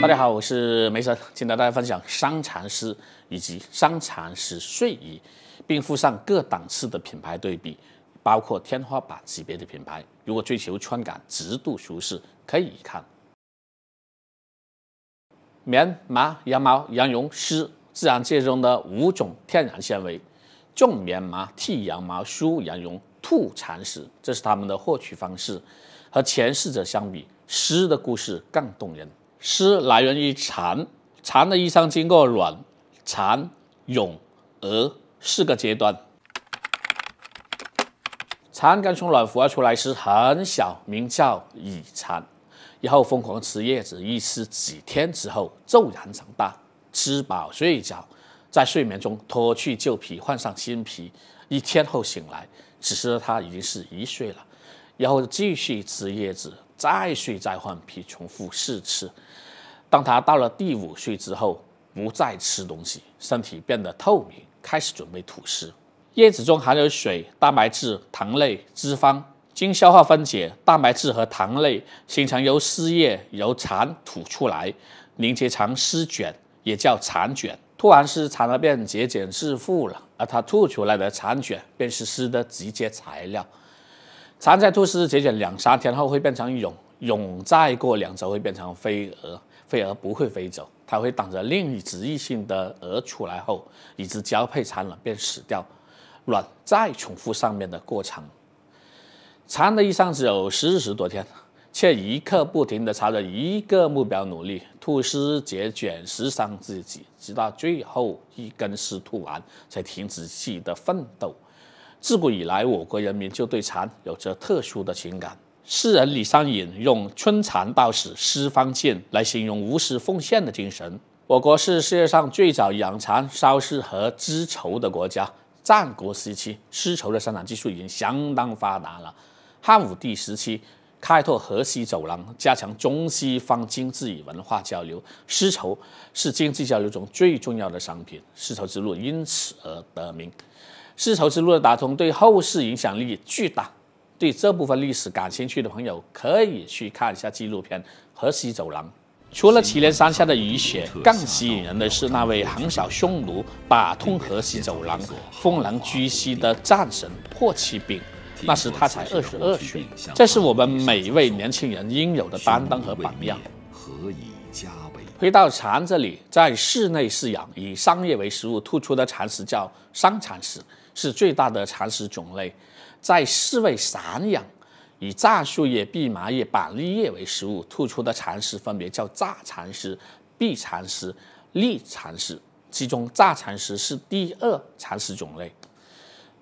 大家好，我是梅生，今天大家分享桑蚕丝以及桑蚕丝睡衣，并附上各档次的品牌对比，包括天花板级别的品牌。如果追求穿感、极度、舒适，可以看棉、麻、羊毛、羊绒、丝，自然界中的五种天然纤维。重棉麻，剃羊毛，梳羊绒，兔蚕丝，这是他们的获取方式。和前世者相比，丝的故事更动人。湿来源于蝉，蝉的一生经过卵、蚕蛹、蛾四个阶段。蝉刚从卵孵化出来时很小，名叫蚁蝉。然后疯狂吃叶子，一吃几天之后骤然长大，吃饱睡觉，在睡眠中脱去旧皮，换上新皮，一天后醒来，此时的它已经是一岁了，然后继续吃叶子。再睡，再换皮，重复四次。当他到了第五岁之后，不再吃东西，身体变得透明，开始准备吐食。叶子中含有水、蛋白质、糖类、脂肪，经消化分解，蛋白质和糖类形成由丝液，由蚕吐出来，凝结成丝卷，也叫蚕卷。吐完丝，蚕便节俭自富了，而它吐出来的蚕卷便是丝的直接材料。蚕在吐丝结茧两三天后会变成蛹，蛹再过两周会变成飞蛾，飞蛾不会飞走，它会等着另一只异性的蛾出来后，一之交配产卵便死掉，卵再重复上面的过程。蚕的一生只有四十多天，却一刻不停的朝着一个目标努力，吐丝结茧，时伤自己，直到最后一根丝吐完，才停止自己的奋斗。自古以来，我国人民就对蚕有着特殊的情感。诗人李商隐用“春蚕到死丝方尽”来形容无私奉献的精神。我国是世界上最早养蚕、烧丝和织绸的国家。战国时期，丝绸的生产技术已经相当发达了。汉武帝时期，开拓河西走廊，加强中西方经济与文化交流。丝绸是经济交流中最重要的商品，丝绸之路因此而得名。丝绸之路的打通对后世影响力巨大，对这部分历史感兴趣的朋友可以去看一下纪录片《河西走廊》。除了祁连山下的雨雪，更吸引人的是那位横扫匈奴、打通河西走廊、封狼居胥的战神霍去病，那时他才二十二岁。这是我们每位年轻人应有的担当和榜样。何以家？回到蚕这里，在室内饲养以桑叶为食物吐出的蚕食叫桑蚕食，是最大的蚕食种类。在室外散养，以柞树叶、蓖麻叶、板栗叶为食物吐出的蚕食分别叫柞蚕食、蓖蚕食、栗蚕食。其中榨蚕食是第二蚕食种类。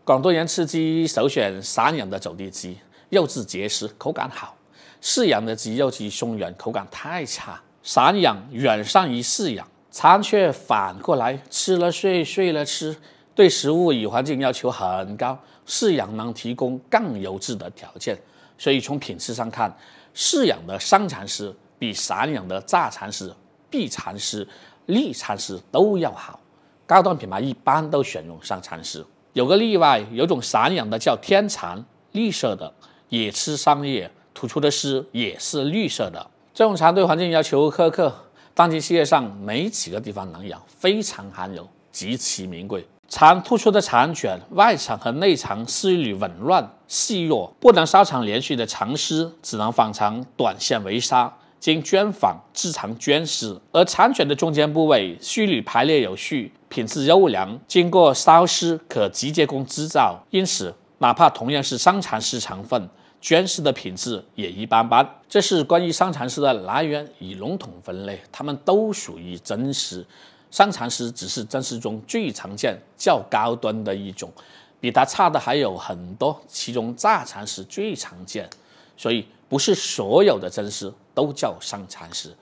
广东人吃鸡首选散养的走地鸡，肉质结实，口感好；饲养的鸡肉质松软，口感太差。散养远胜于饲养，蚕却反过来吃了睡，睡了吃，对食物与环境要求很高。饲养能提供更优质的条件，所以从品质上看，饲养的桑蚕丝比散养的柞蚕丝、碧蚕丝、绿蚕丝都要好。高端品牌一般都选用桑蚕丝。有个例外，有种散养的叫天蚕，绿色的，也吃桑叶，吐出的丝也是绿色的。这种蚕对环境要求苛刻，当今世界上没几个地方能养，非常罕有，极其名贵。蚕吐出的蚕茧外层和内层丝缕紊乱、细弱，不能稍长连续的蚕丝，只能纺成短线围纱，经绢纺制成绢丝。而蚕茧的中间部位须缕排列有序，品质优良，经过烧丝可直接工织造。因此，哪怕同样是桑蚕丝成分，绢丝的品质也一般般。这是关于桑蚕丝的来源与笼统分类，它们都属于真丝，桑蚕丝只是真丝中最常见、较高端的一种，比它差的还有很多。其中柞蚕丝最常见，所以不是所有的真丝都叫桑蚕丝。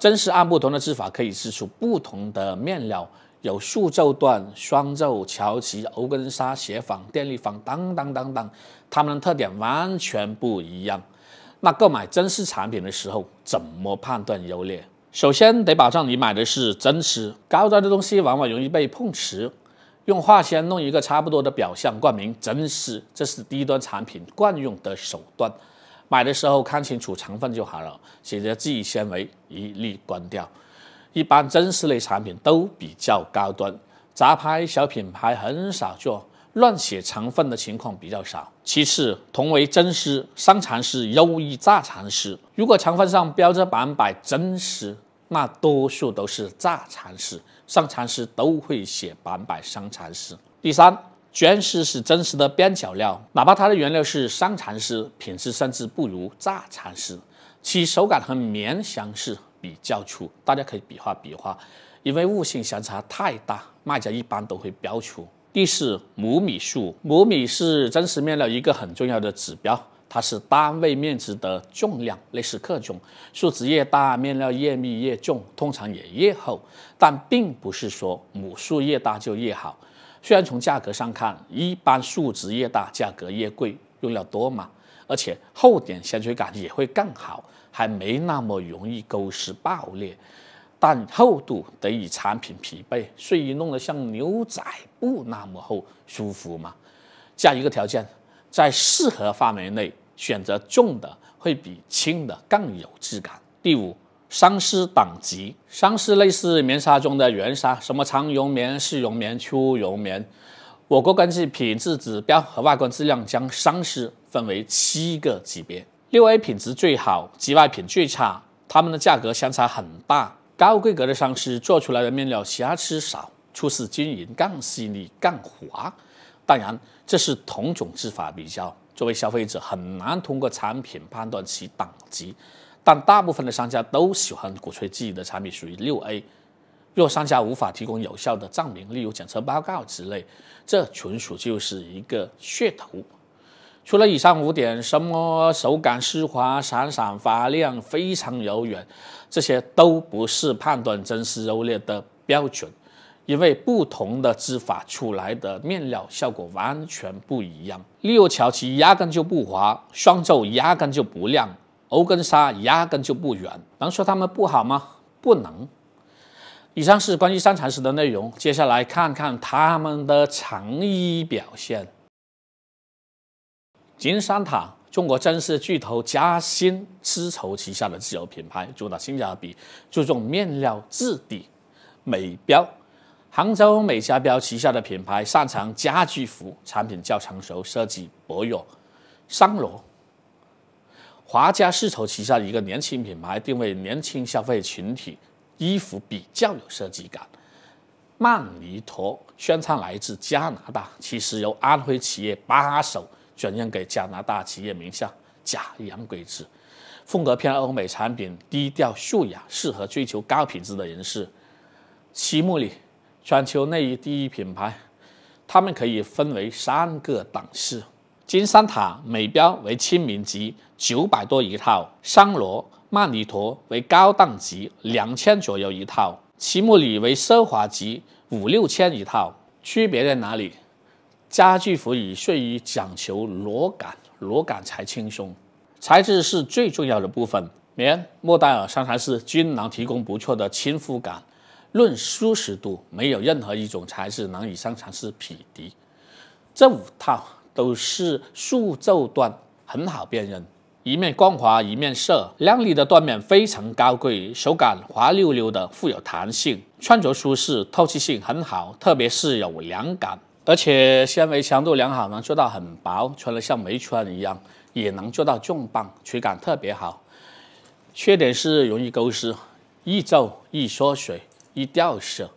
真丝按不同的织法可以织出不同的面料。有素绉缎、双绉、乔其、欧根纱、斜纺、电力纺，等等等等，它们的特点完全不一样。那购买真丝产品的时候，怎么判断优劣？首先得保证你买的是真丝，高端的东西往往容易被碰瓷，用化纤弄一个差不多的表象冠名真丝，这是低端产品惯用的手段。买的时候看清楚成分就好了，写着记忆纤维一律关掉。一般真丝类产品都比较高端，杂牌小品牌很少做乱写成分的情况比较少。其次，同为真丝，桑蚕丝优于柞蚕丝。如果成分上标着百分百真丝，那多数都是柞蚕丝。桑蚕丝都会写百分百桑蚕丝。第三，绢丝是真丝的边角料，哪怕它的原料是桑蚕丝，品质甚至不如柞蚕丝，其手感和棉相似。比较粗，大家可以比划比划，因为物性相差太大，卖家一般都会标出。第四，母米数，母米是真实面料一个很重要的指标，它是单位面积的重量，类似克重，数值越大，面料越密越重，通常也越厚，但并不是说母数越大就越好，虽然从价格上看，一般数值越大，价格越贵，用料多嘛。而且厚点，纤维感也会更好，还没那么容易勾丝爆裂。但厚度得与产品匹配，睡衣弄得像牛仔布那么厚，舒服吗？加一个条件，在适合范围内，选择重的会比轻的更有质感。第五，纱丝等级，纱丝类似棉纱中的原纱，什么长绒棉、细绒棉、粗绒棉，我国根据品质指标和外观质量将纱丝。分为七个级别，六 A 品质最好，G 外品最差，它们的价格相差很大。高规格的上市做出来的面料瑕疵少，出丝均匀、更细腻、更滑。当然，这是同种织法比较，作为消费者很难通过产品判断其等级。但大部分的商家都喜欢鼓吹自己的产品属于六 A。若商家无法提供有效的证明，例如检测报告之类，这纯属就是一个噱头。除了以上五点，什么手感丝滑、闪闪发亮、非常柔软，这些都不是判断真丝优劣的标准，因为不同的织法出来的面料效果完全不一样。例如乔其压根就不滑，双绉压根就不亮，欧根纱压根就不软，能说它们不好吗？不能。以上是关于三蚕丝的内容，接下来看看它们的长衣表现。金山塔，中国真丝巨头嘉兴丝绸旗下的自有品牌，主打性价比，注重面料质地。美标，杭州美家标旗下的品牌，擅长家居服，产品较成熟，设计薄弱。桑罗，华家丝绸旗下一个年轻品牌，定位年轻消费群体，衣服比较有设计感。曼尼托，宣称来自加拿大，其实由安徽企业把手。转让给加拿大企业名下，假洋鬼子，风格偏欧美，产品低调素雅，适合追求高品质的人士。七目里，全球内衣第一品牌，它们可以分为三个档次：金山塔美标为亲民级，九百多一套；三罗曼尼陀为高档级，两千左右一套；七目里为奢华级，五六千一套。区别在哪里？家居服与睡衣讲求裸感，裸感才轻松。材质是最重要的部分，棉、莫代尔、桑蚕丝均能提供不错的亲肤感。论舒适度，没有任何一种材质能与桑蚕丝匹敌。这五套都是素绉缎，很好辨认，一面光滑，一面色，亮丽的缎面非常高贵，手感滑溜溜的，富有弹性，穿着舒适，透气性很好，特别是有凉感。而且纤维强度良好，能做到很薄，穿了像没穿一样，也能做到重磅，垂感特别好。缺点是容易勾丝、易皱、易缩水、易掉色，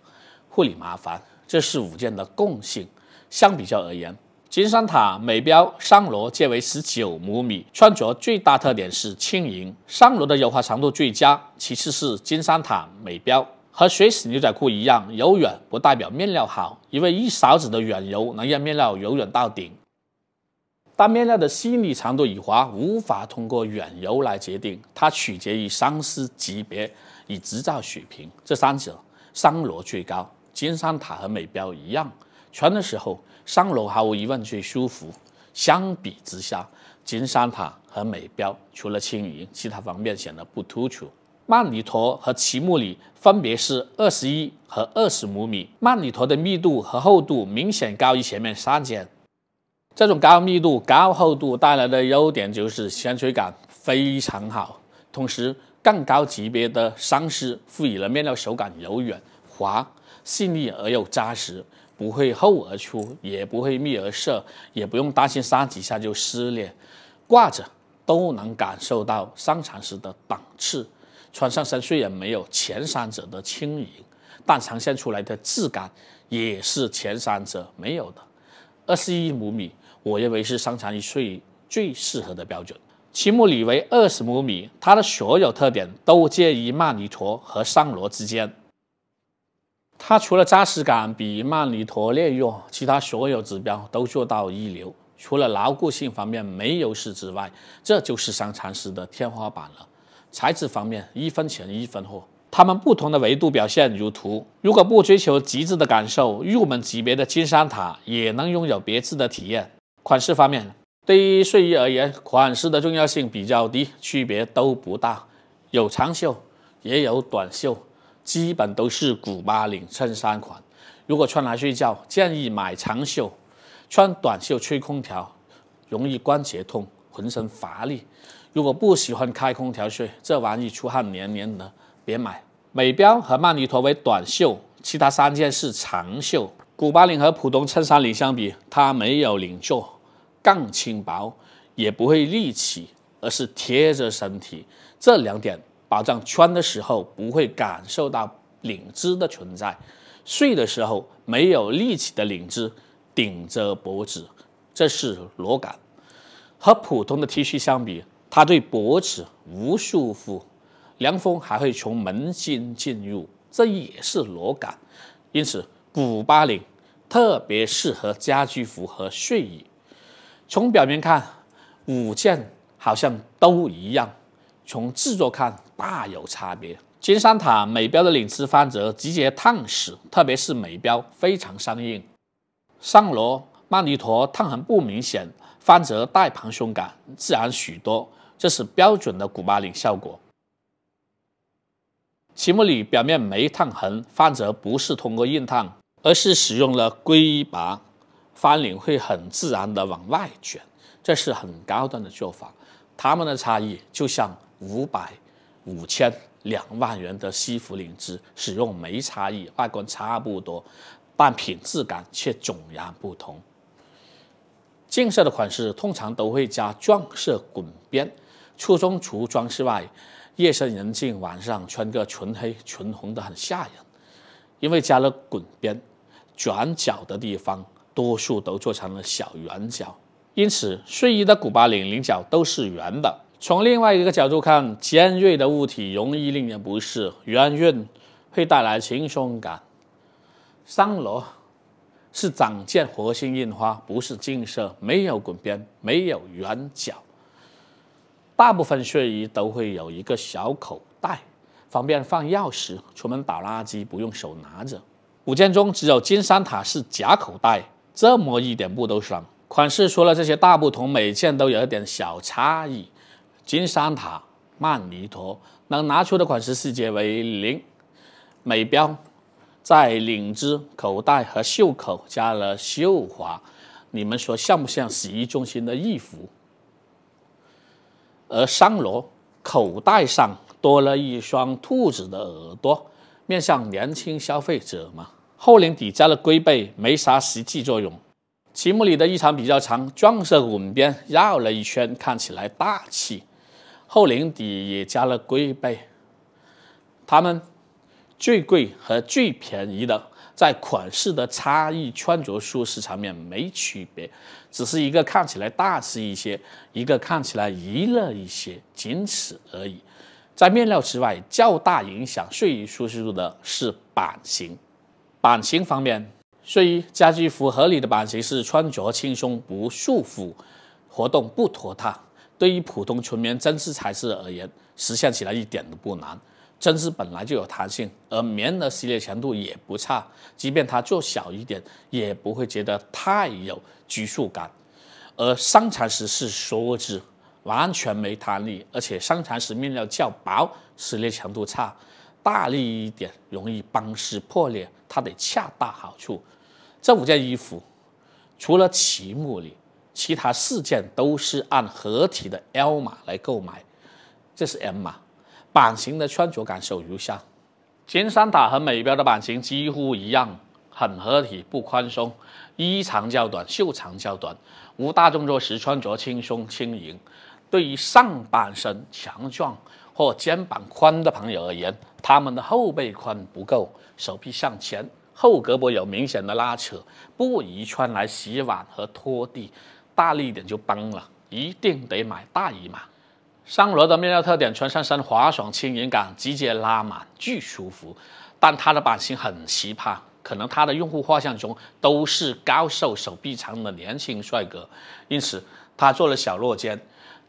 护理麻烦。这是五件的共性。相比较而言，金山塔美标、桑罗皆为十九亩米，穿着最大特点是轻盈。桑罗的优化长度最佳，其次是金山塔美标。和水洗牛仔裤一样，柔软不代表面料好，因为一勺子的软油能让面料柔软到顶，但面料的细腻长度与滑无法通过软油来决定，它取决于商丝级别与织造水平。这三者，桑罗最高，金山塔和美标一样，穿的时候桑罗毫无疑问最舒服。相比之下，金山塔和美标除了轻盈，其他方面显得不突出。曼尼陀和奇木里分别是二十一和二十亩米，曼尼陀的密度和厚度明显高于前面三件。这种高密度高厚度带来的优点就是悬垂感非常好，同时更高级别的桑丝赋予了面料手感柔软、滑、细腻而又扎实，不会厚而出，也不会密而涩，也不用担心刷几下就撕裂，挂着都能感受到桑蚕丝的档次。穿上身虽然没有前三者的轻盈，但呈现出来的质感也是前三者没有的。二十一亩米，我认为是商禅一岁最适合的标准。其目里为二十亩米，它的所有特点都介于曼尼陀和桑罗之间。它除了扎实感比曼尼陀略弱，其他所有指标都做到一流。除了牢固性方面没优势之外，这就是商蚕丝的天花板了。材质方面，一分钱一分货，它们不同的维度表现如图。如果不追求极致的感受，入门级别的金山塔也能拥有别致的体验。款式方面，对于睡衣而言，款式的重要性比较低，区别都不大，有长袖，也有短袖，基本都是古巴领衬衫款。如果穿来睡觉，建议买长袖，穿短袖吹空调，容易关节痛，浑身乏力。如果不喜欢开空调睡，这玩意出汗黏黏的，别买。美标和曼尼托为短袖，其他三件是长袖。古巴领和普通衬衫领相比，它没有领座，更轻薄，也不会立起，而是贴着身体。这两点保障穿的时候不会感受到领子的存在，睡的时候没有立起的领子顶着脖子，这是裸感。和普通的 T 恤相比。它对脖子无束缚，凉风还会从门襟进入，这也是裸感。因此，古巴领特别适合家居服和睡衣。从表面看，五件好像都一样，从制作看大有差别。金山塔美标的领子翻折直接烫死，特别是美标非常生硬。上罗曼尼陀烫痕不明显，翻折带蓬松感，自然许多。这是标准的古巴领效果。齐木里表面没烫痕，翻折不是通过熨烫，而是使用了硅拔，翻领会很自然的往外卷，这是很高端的做法。它们的差异就像五百、五千、两万元的西服领子，使用没差异，外观差不多，但品质感却迥然不同。金色的款式通常都会加撞色滚边。初中除装饰外，夜深人静，晚上穿个纯黑、纯红的很吓人，因为加了滚边，转角的地方多数都做成了小圆角，因此睡衣的古巴领领角都是圆的。从另外一个角度看，尖锐的物体容易令人不适，圆润会带来轻松感。三罗是长见活性印花，不是金色，没有滚边，没有圆角。大部分睡衣都会有一个小口袋，方便放钥匙，出门倒垃圾不用手拿着。五件中只有金山塔是假口袋，这么一点不都爽？款式除了这些大不同，每件都有一点小差异。金山塔、曼尼陀能拿出的款式细节为零，美标在领子、口袋和袖口加了绣花，你们说像不像洗衣中心的衣服？而桑罗口袋上多了一双兔子的耳朵，面向年轻消费者嘛。后领底加了龟背，没啥实际作用。题目里的异常比较长，撞色滚边绕了一圈，看起来大气。后领底也加了龟背。它们最贵和最便宜的。在款式的差异、穿着舒适层面没区别，只是一个看起来大气一些，一个看起来娱乐一些，仅此而已。在面料之外，较大影响睡衣舒适度的是版型。版型方面，睡衣家居服合理的版型是穿着轻松不束缚，活动不拖沓。对于普通纯棉、针织材质而言，实现起来一点都不难。针织本来就有弹性，而棉的撕裂强度也不差，即便它做小一点，也不会觉得太有拘束感。而桑蚕丝是梭织，完全没弹力，而且桑蚕丝面料较薄，撕裂强度差，大力一点容易崩丝破裂，它得恰到好处。这五件衣服，除了旗目里，其他四件都是按合体的 L 码来购买，这是 M 码。版型的穿着感受如下：金山塔和美标的版型几乎一样，很合体，不宽松，衣长较短，袖长较短。无大动作时穿着轻松轻盈。对于上半身强壮或肩膀宽的朋友而言，他们的后背宽不够，手臂向前，后胳膊有明显的拉扯，不宜穿来洗碗和拖地，大力点就崩了，一定得买大一码。三罗的面料特点，穿上身滑爽轻盈感直接拉满，巨舒服。但它的版型很奇葩，可能它的用户画像中都是高瘦手臂长的年轻帅哥，因此他做了小落肩，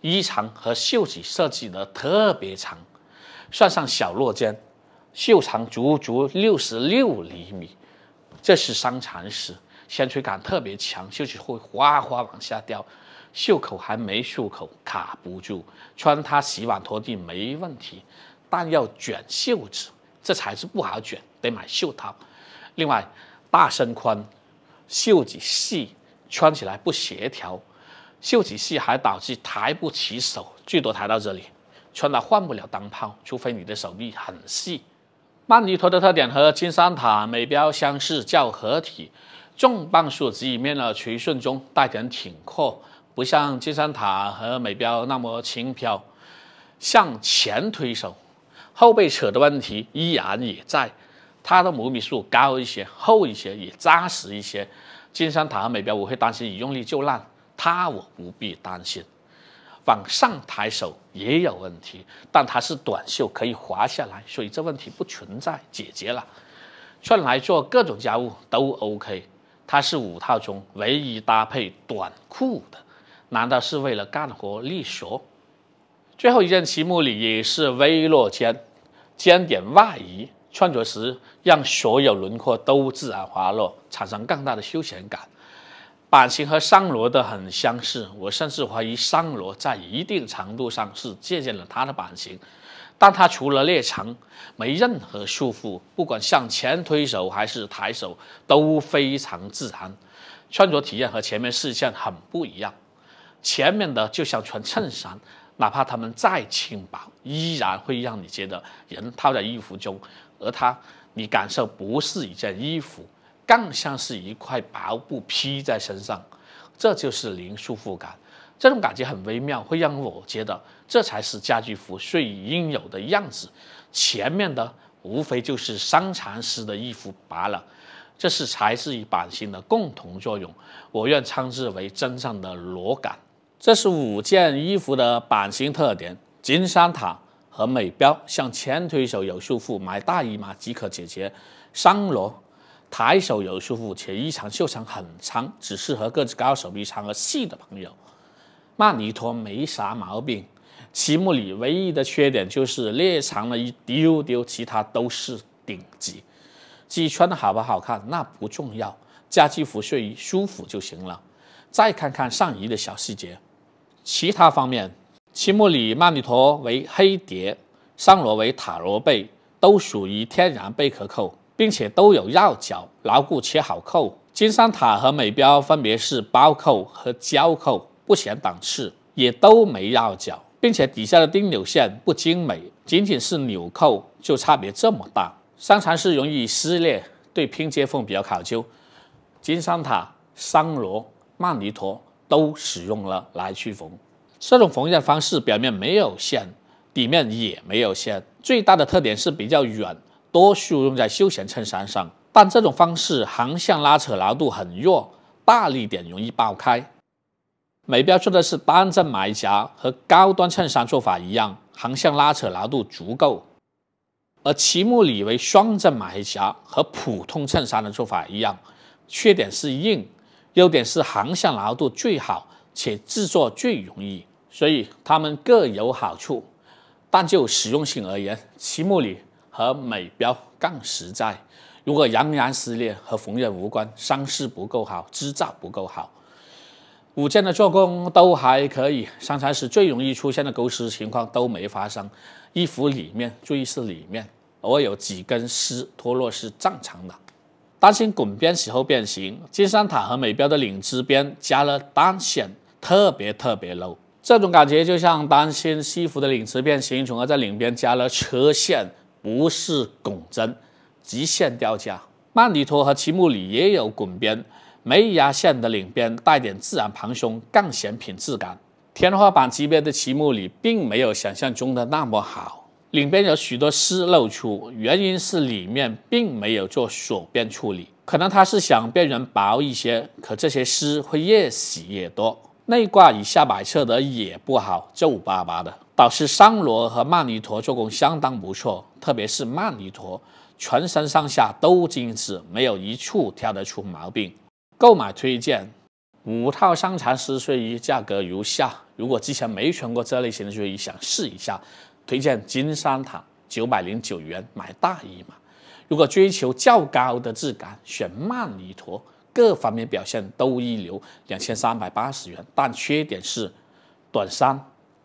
衣长和袖子设计得特别长，算上小落肩，袖长足足六十六厘米。这是桑蚕丝，显腿感特别强，袖子会哗哗往下掉。袖口还没袖口卡不住，穿它洗碗拖地没问题，但要卷袖子这才是不好卷，得买袖套。另外，大身宽，袖子细，穿起来不协调。袖子细还导致抬不起手，最多抬到这里，穿了换不了灯泡，除非你的手臂很细。曼尼托的特点和金山塔美标相似，较合体，重磅袖及一面料垂顺中带点挺阔。不像金山塔和美标那么轻飘，向前推手，后背扯的问题依然也在。它的母米数高一些，厚一些，也扎实一些。金山塔和美标我会担心一用力就烂，它我不必担心。往上抬手也有问题，但它是短袖可以滑下来，所以这问题不存在，解决了。穿来做各种家务都 OK，它是五套中唯一搭配短裤的。难道是为了干活利索？最后一件旗目里也是微落肩，肩点外移，穿着时让所有轮廓都自然滑落，产生更大的休闲感。版型和桑罗的很相似，我甚至怀疑桑罗在一定程度上是借鉴了它的版型，但它除了略长没任何束缚，不管向前推手还是抬手都非常自然，穿着体验和前面四件很不一样。前面的就像穿衬衫，哪怕它们再轻薄，依然会让你觉得人套在衣服中，而它你感受不是一件衣服，更像是一块薄布披在身上，这就是零束缚感。这种感觉很微妙，会让我觉得这才是家居服最应有的样子。前面的无非就是桑蚕丝的衣服罢了，这是材质与版型的共同作用，我愿称之为真正的裸感。这是五件衣服的版型特点：金山塔和美标向前推手有束缚，买大一码即可解决；三罗抬手有束缚，且衣长袖长很长，只适合个子高、手臂长和细的朋友。曼尼托没啥毛病，旗目里唯一的缺点就是略长了一丢丢，其他都是顶级。自穿的好不好看那不重要，家居服睡衣舒服就行了。再看看上衣的小细节。其他方面，奇木里曼尼陀为黑蝶，桑罗为塔罗贝，都属于天然贝壳扣，并且都有绕角，牢固且好扣。金山塔和美标分别是包扣和胶扣，不显档次，也都没绕角，并且底下的钉纽线不精美，仅仅是纽扣就差别这么大。桑蚕是容易撕裂，对拼接缝比较考究。金山塔、桑罗、曼尼陀。都使用了来去缝，这种缝纫方式表面没有线，底面也没有线，最大的特点是比较软，多数用在休闲衬衫上。但这种方式横向拉扯牢度很弱，大力点容易爆开。没标注的是单针马夹和高端衬衫做法一样，横向拉扯牢度足够；而奇木里为双针马夹，和普通衬衫的做法一样，缺点是硬。优点是航向牢度最好，且制作最容易，所以它们各有好处。但就实用性而言，七目里和美标更实在。如果仍然撕裂，和缝纫无关，伤势不够好，织造不够好。五件的做工都还可以，桑蚕时最容易出现的钩丝情况都没发生。衣服里面，注意是里面，偶尔有几根丝脱落是正常的。担心滚边时候变形，金山塔和美标的领子边加了单线，特别特别 low。这种感觉就像担心西服的领子变形，从而在领边加了车线，不是拱针，极限掉价。曼尼托和奇木里也有滚边，没压线的领边带点自然蓬松，更显品质感。天花板级别的奇木里并没有想象中的那么好。里边有许多丝露出，原因是里面并没有做锁边处理，可能他是想边人薄一些，可这些丝会越洗越多。内挂以下摆设的也不好，皱巴巴的。倒是桑罗和曼尼陀做工相当不错，特别是曼尼陀，全身上下都精致，没有一处挑得出毛病。购买推荐五套桑蚕丝睡衣，价格如下。如果之前没穿过这类型的睡衣，想试一下。推荐金山堂九百零九元买大一码，如果追求较高的质感，选曼尼托，各方面表现都一流，两千三百八十元，但缺点是短衫、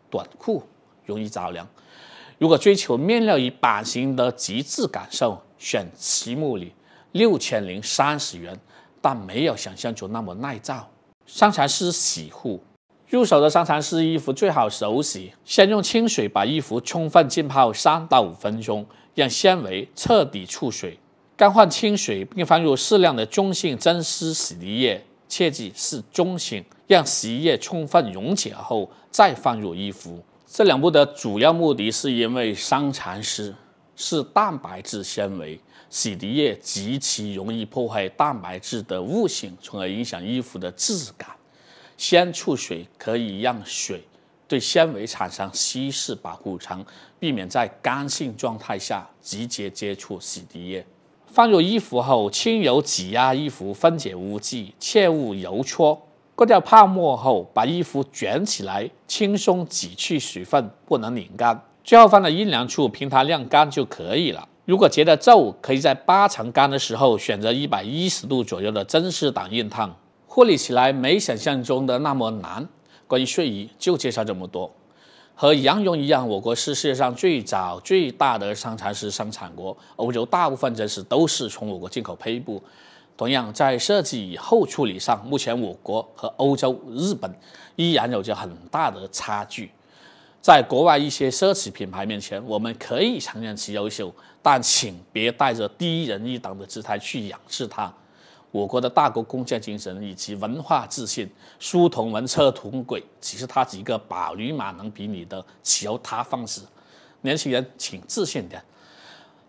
短裤容易着凉。如果追求面料与版型的极致感受，选西木里，六千零三十元，但没有想象中那么耐造。桑蚕是洗护。入手的桑蚕丝衣服最好手洗，先用清水把衣服充分浸泡三到五分钟，让纤维彻底触水。刚换清水，并放入适量的中性真丝洗涤液，切记是中性，让洗衣液充分溶解后，再放入衣服。这两步的主要目的是因为桑蚕丝是蛋白质纤维，洗涤液极其容易破坏蛋白质的物性，从而影响衣服的质感。先触水可以让水对纤维产生稀释保护层，避免在干性状态下直接接触洗涤液。放入衣服后，轻柔挤压衣服分解污渍，切勿揉搓。过掉泡沫后，把衣服卷起来，轻松挤去水分，不能拧干。最后放在阴凉处平摊晾干就可以了。如果觉得皱，可以在八成干的时候选择一百一十度左右的真丝档熨烫。护理起来没想象中的那么难。关于睡衣就介绍这么多。和羊绒一样，我国是世界上最早、最大的桑蚕丝生产国。欧洲大部分真丝都是从我国进口坯布。同样，在设计以后处理上，目前我国和欧洲、日本依然有着很大的差距。在国外一些奢侈品牌面前，我们可以承认其优秀，但请别带着低人一等的姿态去仰视它。我国的大国工匠精神以及文化自信，书同文，车同轨，其实它几个宝马能比拟的，岂由他放肆？年轻人，请自信点。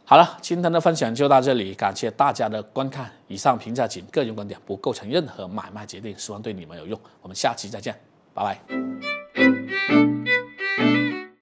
好了，今天的分享就到这里，感谢大家的观看。以上评价仅个人观点，不构成任何买卖决定，希望对你们有用。我们下期再见，拜拜。